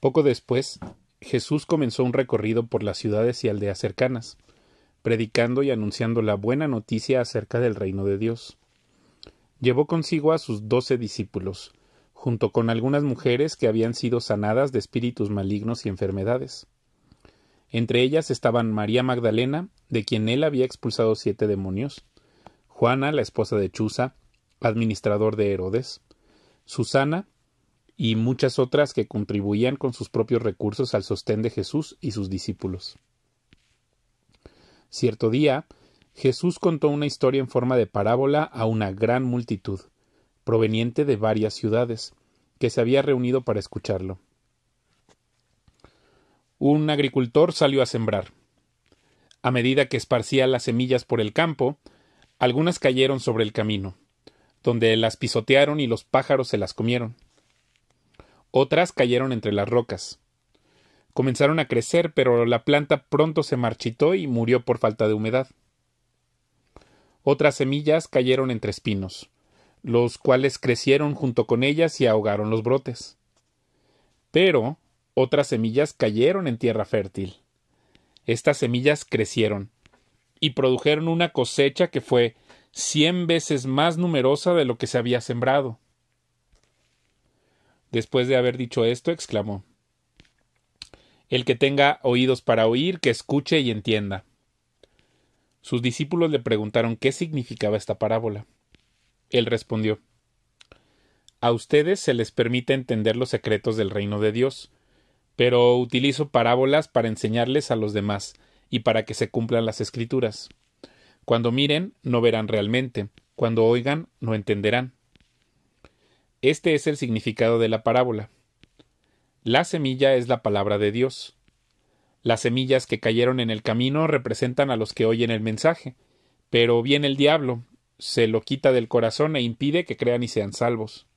Poco después, Jesús comenzó un recorrido por las ciudades y aldeas cercanas, predicando y anunciando la buena noticia acerca del reino de Dios. Llevó consigo a sus doce discípulos, junto con algunas mujeres que habían sido sanadas de espíritus malignos y enfermedades. Entre ellas estaban María Magdalena, de quien él había expulsado siete demonios, Juana, la esposa de Chuza, administrador de Herodes, Susana, y muchas otras que contribuían con sus propios recursos al sostén de Jesús y sus discípulos. Cierto día, Jesús contó una historia en forma de parábola a una gran multitud, proveniente de varias ciudades, que se había reunido para escucharlo. Un agricultor salió a sembrar. A medida que esparcía las semillas por el campo, algunas cayeron sobre el camino, donde las pisotearon y los pájaros se las comieron. Otras cayeron entre las rocas. Comenzaron a crecer, pero la planta pronto se marchitó y murió por falta de humedad. Otras semillas cayeron entre espinos, los cuales crecieron junto con ellas y ahogaron los brotes. Pero otras semillas cayeron en tierra fértil. Estas semillas crecieron y produjeron una cosecha que fue cien veces más numerosa de lo que se había sembrado. Después de haber dicho esto, exclamó El que tenga oídos para oír, que escuche y entienda. Sus discípulos le preguntaron qué significaba esta parábola. Él respondió A ustedes se les permite entender los secretos del reino de Dios, pero utilizo parábolas para enseñarles a los demás y para que se cumplan las escrituras. Cuando miren, no verán realmente, cuando oigan, no entenderán este es el significado de la parábola. La semilla es la palabra de Dios. Las semillas que cayeron en el camino representan a los que oyen el mensaje, pero viene el diablo, se lo quita del corazón e impide que crean y sean salvos.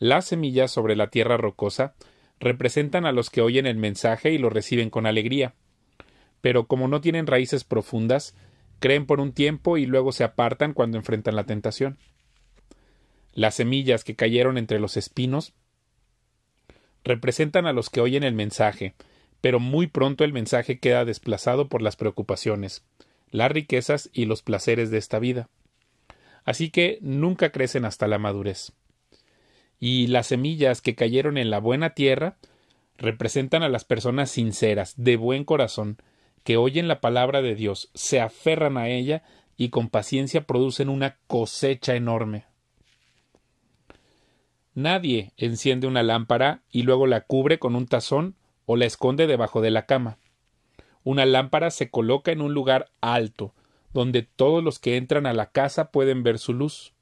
Las semillas sobre la tierra rocosa representan a los que oyen el mensaje y lo reciben con alegría. Pero como no tienen raíces profundas, creen por un tiempo y luego se apartan cuando enfrentan la tentación. Las semillas que cayeron entre los espinos representan a los que oyen el mensaje, pero muy pronto el mensaje queda desplazado por las preocupaciones, las riquezas y los placeres de esta vida. Así que nunca crecen hasta la madurez. Y las semillas que cayeron en la buena tierra representan a las personas sinceras, de buen corazón, que oyen la palabra de Dios, se aferran a ella y con paciencia producen una cosecha enorme. Nadie enciende una lámpara y luego la cubre con un tazón o la esconde debajo de la cama. Una lámpara se coloca en un lugar alto, donde todos los que entran a la casa pueden ver su luz.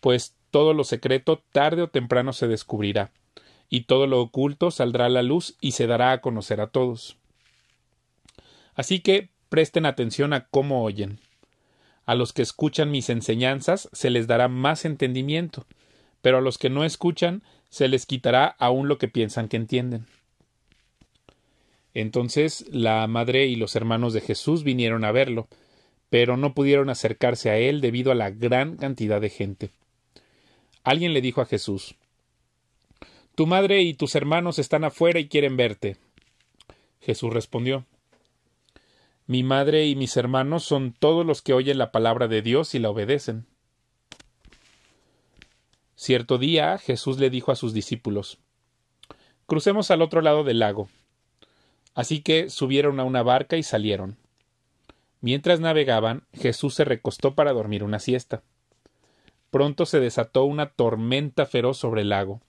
Pues todo lo secreto tarde o temprano se descubrirá, y todo lo oculto saldrá a la luz y se dará a conocer a todos. Así que presten atención a cómo oyen. A los que escuchan mis enseñanzas se les dará más entendimiento, pero a los que no escuchan se les quitará aún lo que piensan que entienden. Entonces la madre y los hermanos de Jesús vinieron a verlo, pero no pudieron acercarse a él debido a la gran cantidad de gente. Alguien le dijo a Jesús Tu madre y tus hermanos están afuera y quieren verte. Jesús respondió Mi madre y mis hermanos son todos los que oyen la palabra de Dios y la obedecen. Cierto día Jesús le dijo a sus discípulos Crucemos al otro lado del lago. Así que subieron a una barca y salieron. Mientras navegaban, Jesús se recostó para dormir una siesta. Pronto se desató una tormenta feroz sobre el lago.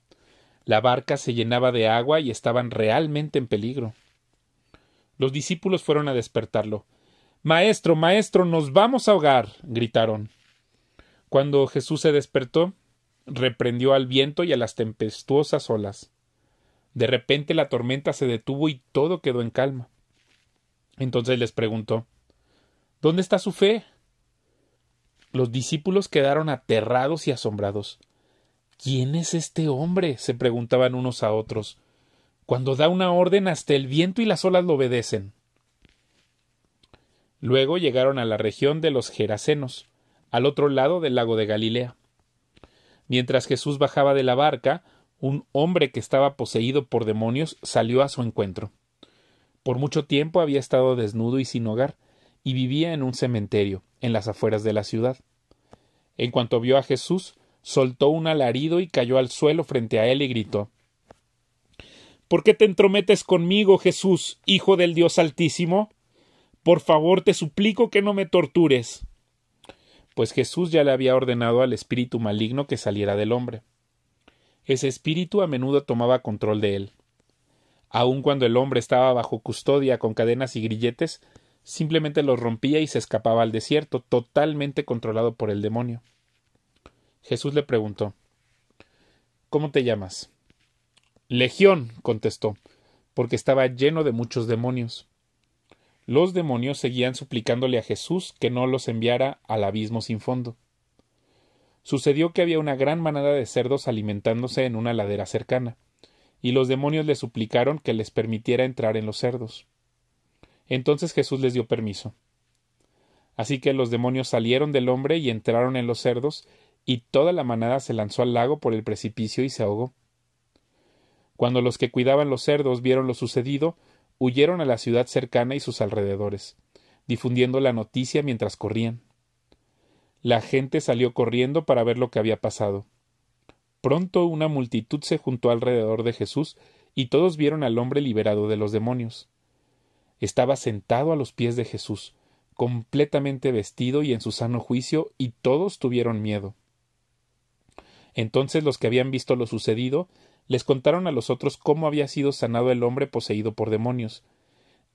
La barca se llenaba de agua y estaban realmente en peligro. Los discípulos fueron a despertarlo. Maestro, maestro, nos vamos a ahogar. gritaron. Cuando Jesús se despertó, reprendió al viento y a las tempestuosas olas. De repente la tormenta se detuvo y todo quedó en calma. Entonces les preguntó ¿Dónde está su fe? Los discípulos quedaron aterrados y asombrados. ¿Quién es este hombre? se preguntaban unos a otros. Cuando da una orden hasta el viento y las olas lo obedecen. Luego llegaron a la región de los Gerasenos, al otro lado del lago de Galilea. Mientras Jesús bajaba de la barca, un hombre que estaba poseído por demonios salió a su encuentro. Por mucho tiempo había estado desnudo y sin hogar, y vivía en un cementerio, en las afueras de la ciudad. En cuanto vio a Jesús, soltó un alarido y cayó al suelo frente a él y gritó ¿Por qué te entrometes conmigo, Jesús, Hijo del Dios Altísimo? Por favor, te suplico que no me tortures pues Jesús ya le había ordenado al espíritu maligno que saliera del hombre. Ese espíritu a menudo tomaba control de él. Aun cuando el hombre estaba bajo custodia con cadenas y grilletes, simplemente los rompía y se escapaba al desierto, totalmente controlado por el demonio. Jesús le preguntó ¿Cómo te llamas? Legión, contestó, porque estaba lleno de muchos demonios los demonios seguían suplicándole a Jesús que no los enviara al abismo sin fondo. Sucedió que había una gran manada de cerdos alimentándose en una ladera cercana, y los demonios le suplicaron que les permitiera entrar en los cerdos. Entonces Jesús les dio permiso. Así que los demonios salieron del hombre y entraron en los cerdos, y toda la manada se lanzó al lago por el precipicio y se ahogó. Cuando los que cuidaban los cerdos vieron lo sucedido, huyeron a la ciudad cercana y sus alrededores, difundiendo la noticia mientras corrían. La gente salió corriendo para ver lo que había pasado. Pronto una multitud se juntó alrededor de Jesús y todos vieron al hombre liberado de los demonios. Estaba sentado a los pies de Jesús, completamente vestido y en su sano juicio, y todos tuvieron miedo. Entonces los que habían visto lo sucedido les contaron a los otros cómo había sido sanado el hombre poseído por demonios.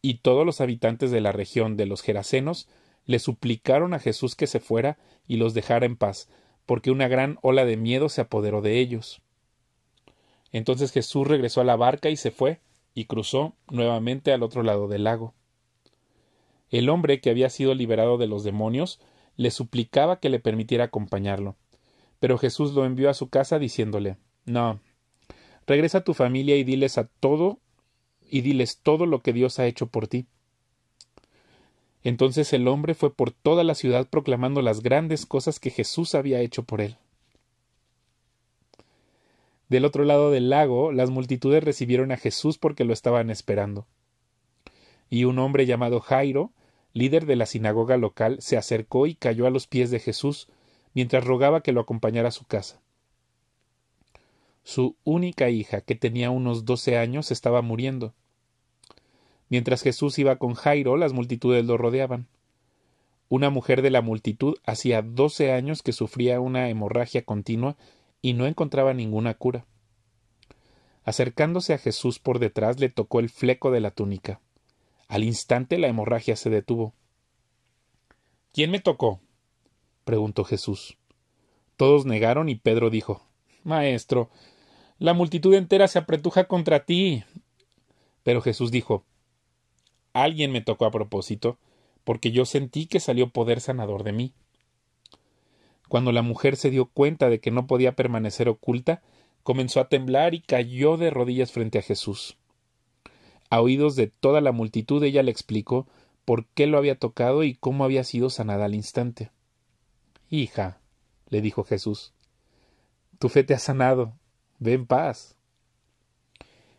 Y todos los habitantes de la región de los Gerasenos le suplicaron a Jesús que se fuera y los dejara en paz, porque una gran ola de miedo se apoderó de ellos. Entonces Jesús regresó a la barca y se fue, y cruzó nuevamente al otro lado del lago. El hombre que había sido liberado de los demonios le suplicaba que le permitiera acompañarlo. Pero Jesús lo envió a su casa diciéndole No, Regresa a tu familia y diles a todo y diles todo lo que Dios ha hecho por ti. Entonces el hombre fue por toda la ciudad proclamando las grandes cosas que Jesús había hecho por él. Del otro lado del lago, las multitudes recibieron a Jesús porque lo estaban esperando. Y un hombre llamado Jairo, líder de la sinagoga local, se acercó y cayó a los pies de Jesús, mientras rogaba que lo acompañara a su casa. Su única hija, que tenía unos doce años, estaba muriendo. Mientras Jesús iba con Jairo, las multitudes lo rodeaban. Una mujer de la multitud hacía doce años que sufría una hemorragia continua y no encontraba ninguna cura. Acercándose a Jesús por detrás le tocó el fleco de la túnica. Al instante la hemorragia se detuvo. ¿Quién me tocó? preguntó Jesús. Todos negaron y Pedro dijo Maestro, la multitud entera se apretuja contra ti. Pero Jesús dijo, Alguien me tocó a propósito, porque yo sentí que salió poder sanador de mí. Cuando la mujer se dio cuenta de que no podía permanecer oculta, comenzó a temblar y cayó de rodillas frente a Jesús. A oídos de toda la multitud ella le explicó por qué lo había tocado y cómo había sido sanada al instante. Hija, le dijo Jesús, tu fe te ha sanado. Ven paz.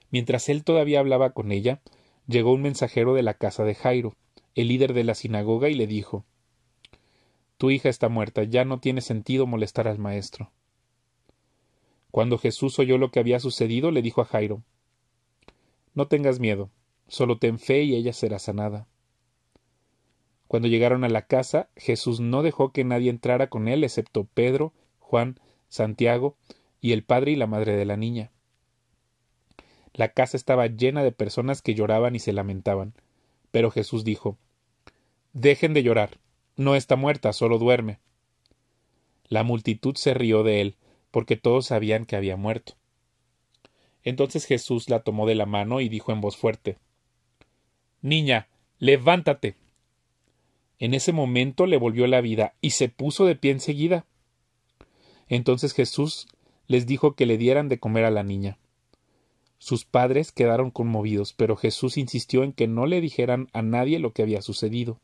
Mientras él todavía hablaba con ella, llegó un mensajero de la casa de Jairo, el líder de la sinagoga, y le dijo Tu hija está muerta, ya no tiene sentido molestar al maestro. Cuando Jesús oyó lo que había sucedido, le dijo a Jairo No tengas miedo, solo ten fe y ella será sanada. Cuando llegaron a la casa, Jesús no dejó que nadie entrara con él excepto Pedro, Juan, Santiago y el padre y la madre de la niña. La casa estaba llena de personas que lloraban y se lamentaban. Pero Jesús dijo Dejen de llorar. No está muerta, solo duerme. La multitud se rió de él, porque todos sabían que había muerto. Entonces Jesús la tomó de la mano y dijo en voz fuerte Niña, levántate. En ese momento le volvió la vida y se puso de pie enseguida. Entonces Jesús les dijo que le dieran de comer a la niña. Sus padres quedaron conmovidos, pero Jesús insistió en que no le dijeran a nadie lo que había sucedido.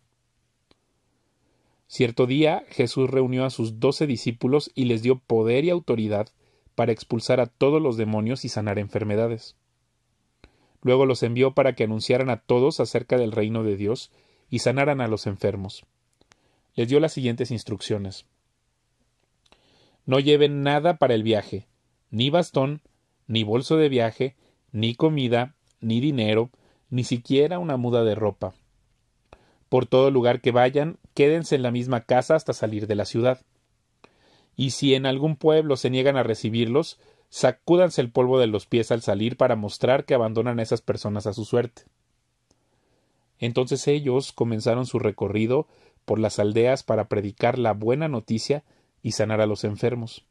Cierto día Jesús reunió a sus doce discípulos y les dio poder y autoridad para expulsar a todos los demonios y sanar enfermedades. Luego los envió para que anunciaran a todos acerca del reino de Dios y sanaran a los enfermos. Les dio las siguientes instrucciones. No lleven nada para el viaje, ni bastón, ni bolso de viaje, ni comida, ni dinero, ni siquiera una muda de ropa. Por todo lugar que vayan, quédense en la misma casa hasta salir de la ciudad. Y si en algún pueblo se niegan a recibirlos, sacúdanse el polvo de los pies al salir para mostrar que abandonan a esas personas a su suerte. Entonces ellos comenzaron su recorrido por las aldeas para predicar la buena noticia y sanar a los enfermos.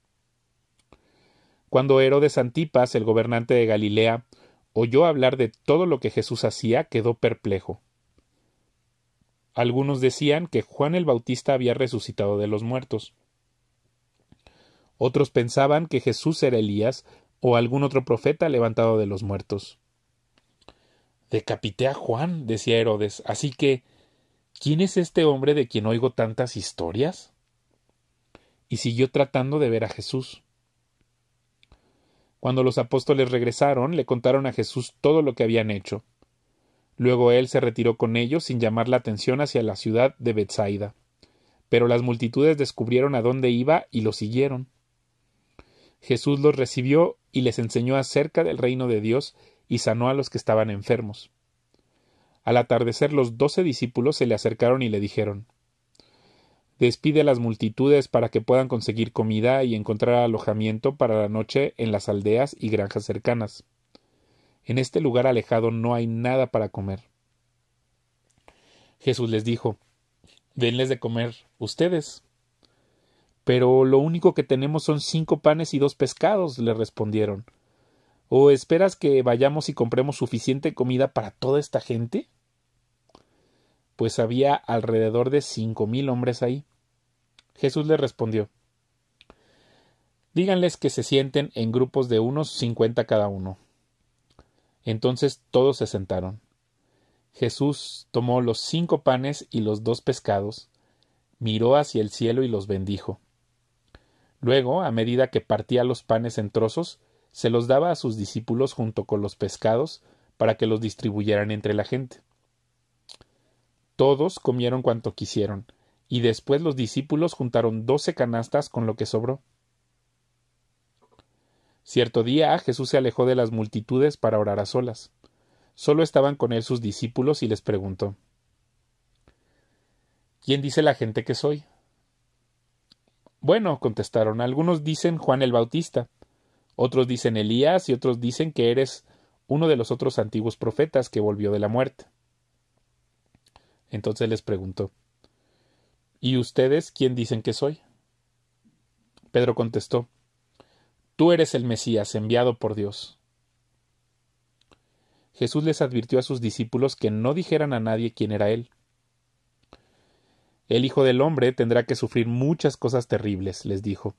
Cuando Herodes Antipas, el gobernante de Galilea, oyó hablar de todo lo que Jesús hacía, quedó perplejo. Algunos decían que Juan el Bautista había resucitado de los muertos. Otros pensaban que Jesús era Elías o algún otro profeta levantado de los muertos. Decapité a Juan, decía Herodes, así que ¿quién es este hombre de quien oigo tantas historias? y siguió tratando de ver a Jesús. Cuando los apóstoles regresaron, le contaron a Jesús todo lo que habían hecho. Luego él se retiró con ellos sin llamar la atención hacia la ciudad de Bethsaida. Pero las multitudes descubrieron a dónde iba y lo siguieron. Jesús los recibió y les enseñó acerca del reino de Dios y sanó a los que estaban enfermos. Al atardecer los doce discípulos se le acercaron y le dijeron despide a las multitudes para que puedan conseguir comida y encontrar alojamiento para la noche en las aldeas y granjas cercanas. En este lugar alejado no hay nada para comer. Jesús les dijo Denles de comer ustedes. Pero lo único que tenemos son cinco panes y dos pescados, le respondieron. ¿O esperas que vayamos y compremos suficiente comida para toda esta gente? Pues había alrededor de cinco mil hombres ahí. Jesús le respondió Díganles que se sienten en grupos de unos cincuenta cada uno. Entonces todos se sentaron. Jesús tomó los cinco panes y los dos pescados, miró hacia el cielo y los bendijo. Luego, a medida que partía los panes en trozos, se los daba a sus discípulos junto con los pescados para que los distribuyeran entre la gente. Todos comieron cuanto quisieron, y después los discípulos juntaron doce canastas con lo que sobró. Cierto día Jesús se alejó de las multitudes para orar a solas. Solo estaban con él sus discípulos y les preguntó ¿Quién dice la gente que soy? Bueno, contestaron, algunos dicen Juan el Bautista, otros dicen Elías y otros dicen que eres uno de los otros antiguos profetas que volvió de la muerte. Entonces les preguntó ¿Y ustedes quién dicen que soy? Pedro contestó, Tú eres el Mesías enviado por Dios. Jesús les advirtió a sus discípulos que no dijeran a nadie quién era Él. El Hijo del Hombre tendrá que sufrir muchas cosas terribles, les dijo.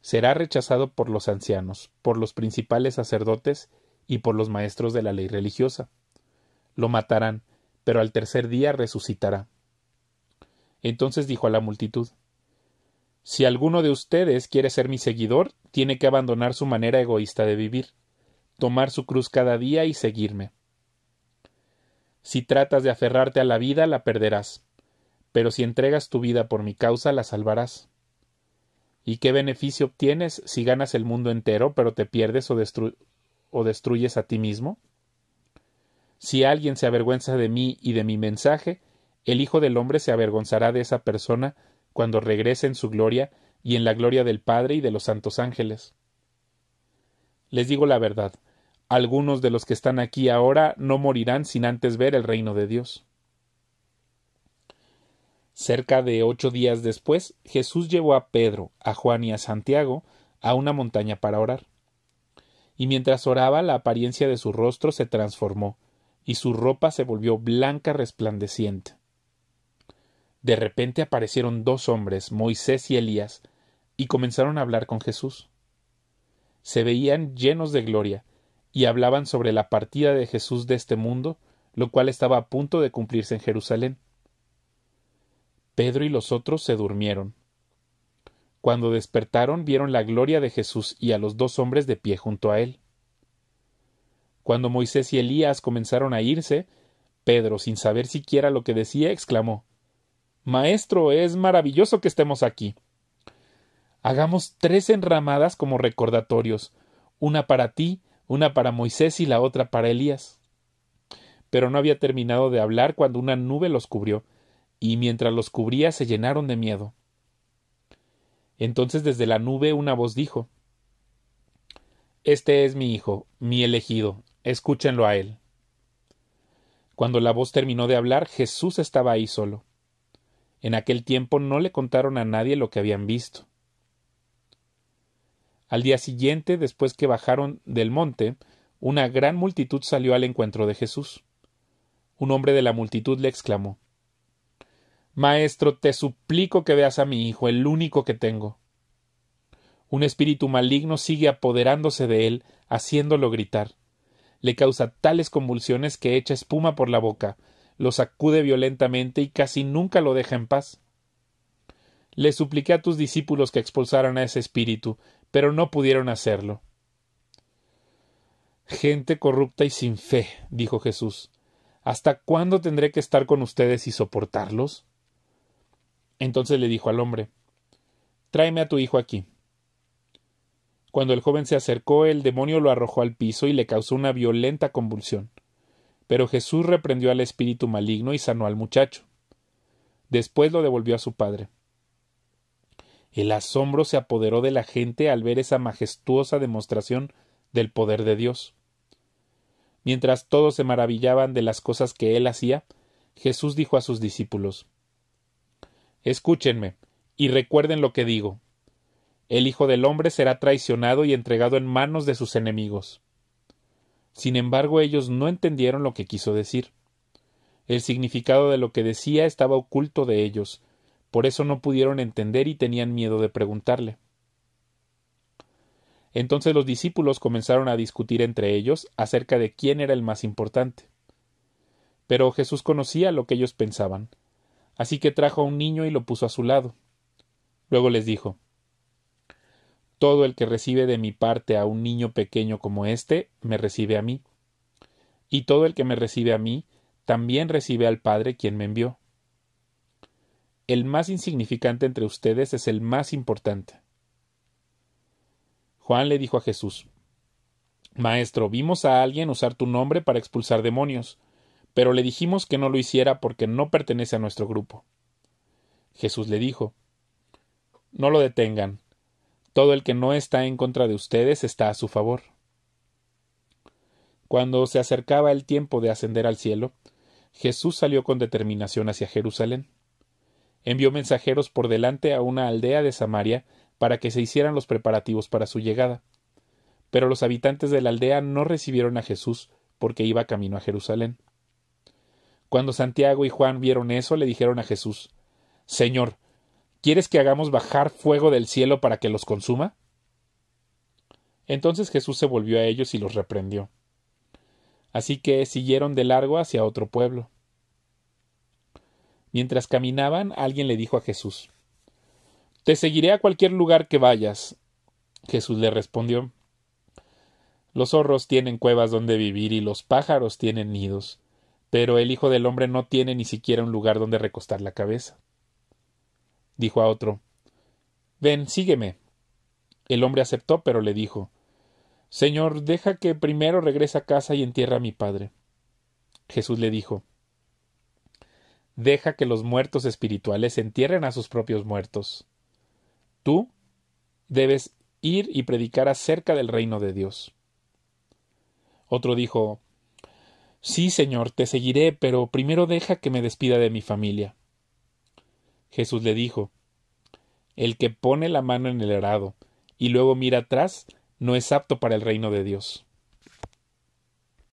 Será rechazado por los ancianos, por los principales sacerdotes y por los maestros de la ley religiosa. Lo matarán, pero al tercer día resucitará. Entonces dijo a la multitud Si alguno de ustedes quiere ser mi seguidor, tiene que abandonar su manera egoísta de vivir, tomar su cruz cada día y seguirme. Si tratas de aferrarte a la vida, la perderás, pero si entregas tu vida por mi causa, la salvarás. ¿Y qué beneficio obtienes si ganas el mundo entero, pero te pierdes o, destruyes a ti mismo? Si alguien se avergüenza de mí y de mi mensaje, el Hijo del hombre se avergonzará de esa persona cuando regrese en su gloria y en la gloria del Padre y de los santos ángeles. Les digo la verdad, algunos de los que están aquí ahora no morirán sin antes ver el reino de Dios. Cerca de ocho días después, Jesús llevó a Pedro, a Juan y a Santiago a una montaña para orar. Y mientras oraba, la apariencia de su rostro se transformó, y su ropa se volvió blanca resplandeciente. De repente aparecieron dos hombres, Moisés y Elías, y comenzaron a hablar con Jesús. Se veían llenos de gloria, y hablaban sobre la partida de Jesús de este mundo, lo cual estaba a punto de cumplirse en Jerusalén. Pedro y los otros se durmieron. Cuando despertaron vieron la gloria de Jesús y a los dos hombres de pie junto a él. Cuando Moisés y Elías comenzaron a irse, Pedro, sin saber siquiera lo que decía, exclamó Maestro, es maravilloso que estemos aquí. Hagamos tres enramadas como recordatorios, una para ti, una para Moisés y la otra para Elías. Pero no había terminado de hablar cuando una nube los cubrió, y mientras los cubría se llenaron de miedo. Entonces desde la nube una voz dijo Este es mi hijo, mi elegido, escúchenlo a él. Cuando la voz terminó de hablar, Jesús estaba ahí solo. En aquel tiempo no le contaron a nadie lo que habían visto. Al día siguiente, después que bajaron del monte, una gran multitud salió al encuentro de Jesús. Un hombre de la multitud le exclamó Maestro, te suplico que veas a mi hijo, el único que tengo. Un espíritu maligno sigue apoderándose de él, haciéndolo gritar. Le causa tales convulsiones que echa espuma por la boca, lo sacude violentamente y casi nunca lo deja en paz. Le supliqué a tus discípulos que expulsaran a ese espíritu, pero no pudieron hacerlo. Gente corrupta y sin fe, dijo Jesús. ¿Hasta cuándo tendré que estar con ustedes y soportarlos? Entonces le dijo al hombre Tráeme a tu hijo aquí. Cuando el joven se acercó, el demonio lo arrojó al piso y le causó una violenta convulsión. Pero Jesús reprendió al espíritu maligno y sanó al muchacho. Después lo devolvió a su padre. El asombro se apoderó de la gente al ver esa majestuosa demostración del poder de Dios. Mientras todos se maravillaban de las cosas que él hacía, Jesús dijo a sus discípulos Escúchenme, y recuerden lo que digo. El Hijo del hombre será traicionado y entregado en manos de sus enemigos. Sin embargo, ellos no entendieron lo que quiso decir. El significado de lo que decía estaba oculto de ellos, por eso no pudieron entender y tenían miedo de preguntarle. Entonces los discípulos comenzaron a discutir entre ellos acerca de quién era el más importante. Pero Jesús conocía lo que ellos pensaban, así que trajo a un niño y lo puso a su lado. Luego les dijo todo el que recibe de mi parte a un niño pequeño como éste, me recibe a mí. Y todo el que me recibe a mí, también recibe al Padre quien me envió. El más insignificante entre ustedes es el más importante. Juan le dijo a Jesús Maestro, vimos a alguien usar tu nombre para expulsar demonios, pero le dijimos que no lo hiciera porque no pertenece a nuestro grupo. Jesús le dijo No lo detengan, todo el que no está en contra de ustedes está a su favor. Cuando se acercaba el tiempo de ascender al cielo, Jesús salió con determinación hacia Jerusalén. Envió mensajeros por delante a una aldea de Samaria para que se hicieran los preparativos para su llegada. Pero los habitantes de la aldea no recibieron a Jesús porque iba camino a Jerusalén. Cuando Santiago y Juan vieron eso, le dijeron a Jesús Señor, ¿Quieres que hagamos bajar fuego del cielo para que los consuma? Entonces Jesús se volvió a ellos y los reprendió. Así que siguieron de largo hacia otro pueblo. Mientras caminaban, alguien le dijo a Jesús Te seguiré a cualquier lugar que vayas. Jesús le respondió Los zorros tienen cuevas donde vivir y los pájaros tienen nidos, pero el Hijo del hombre no tiene ni siquiera un lugar donde recostar la cabeza dijo a otro Ven, sígueme. El hombre aceptó, pero le dijo Señor, deja que primero regrese a casa y entierre a mi padre. Jesús le dijo Deja que los muertos espirituales entierren a sus propios muertos. Tú debes ir y predicar acerca del reino de Dios. Otro dijo Sí, Señor, te seguiré, pero primero deja que me despida de mi familia. Jesús le dijo El que pone la mano en el arado y luego mira atrás no es apto para el reino de Dios.